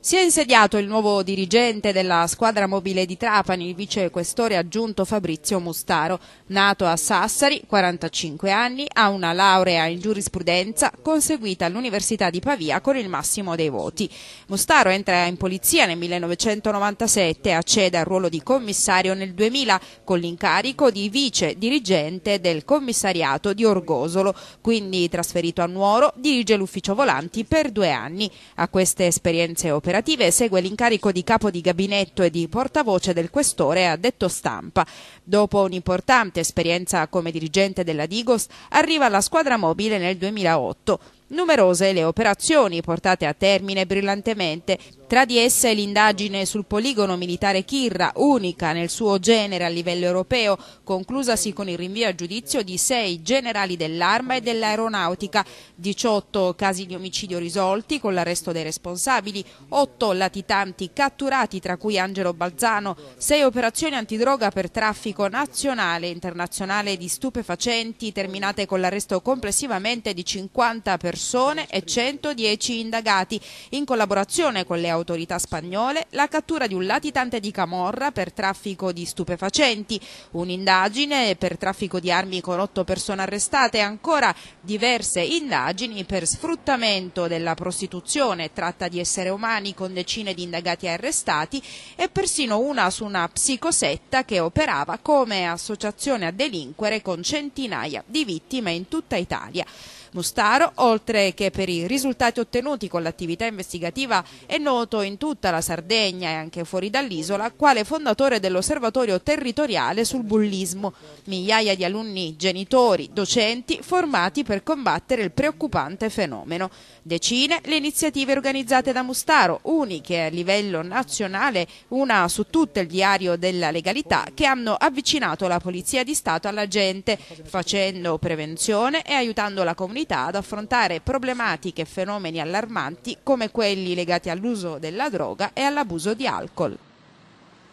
Si è insediato il nuovo dirigente della squadra mobile di Trapani, il vicequestore aggiunto Fabrizio Mustaro. Nato a Sassari, 45 anni, ha una laurea in giurisprudenza conseguita all'Università di Pavia con il massimo dei voti. Mustaro entra in polizia nel 1997 e accede al ruolo di commissario nel 2000 con l'incarico di vice dirigente del commissariato di Orgosolo. Quindi trasferito a Nuoro, dirige l'ufficio volanti per due anni. A queste esperienze operative operative segue l'incarico di capo di gabinetto e di portavoce del questore a detto stampa. Dopo un'importante esperienza come dirigente della Digos, arriva alla squadra mobile nel 2008. Numerose le operazioni portate a termine brillantemente, tra di esse l'indagine sul poligono militare Kirra, unica nel suo genere a livello europeo, conclusasi con il rinvio a giudizio di sei generali dell'arma e dell'aeronautica, 18 casi di omicidio risolti con l'arresto dei responsabili, 8 latitanti catturati tra cui Angelo Balzano, 6 operazioni antidroga per traffico nazionale e internazionale di stupefacenti terminate con l'arresto complessivamente di 50 persone persone e 110 indagati. In collaborazione con le autorità spagnole, la cattura di un latitante di Camorra per traffico di stupefacenti, un'indagine per traffico di armi con 8 persone arrestate e ancora diverse indagini per sfruttamento della prostituzione, e tratta di esseri umani con decine di indagati e arrestati e persino una su una psicosetta che operava come associazione a delinquere con centinaia di vittime in tutta Italia. Mustaro, oltre che per i risultati ottenuti con l'attività investigativa, è noto in tutta la Sardegna e anche fuori dall'isola quale fondatore dell'osservatorio territoriale sul bullismo. Migliaia di alunni, genitori, docenti formati per combattere il preoccupante fenomeno. Decine le iniziative organizzate da Mustaro, uniche a livello nazionale, una su tutte il diario della legalità, che hanno avvicinato la Polizia di Stato alla gente, facendo prevenzione e aiutando la comunità comunità ad affrontare problematiche e fenomeni allarmanti come quelli legati all'uso della droga e all'abuso di alcol.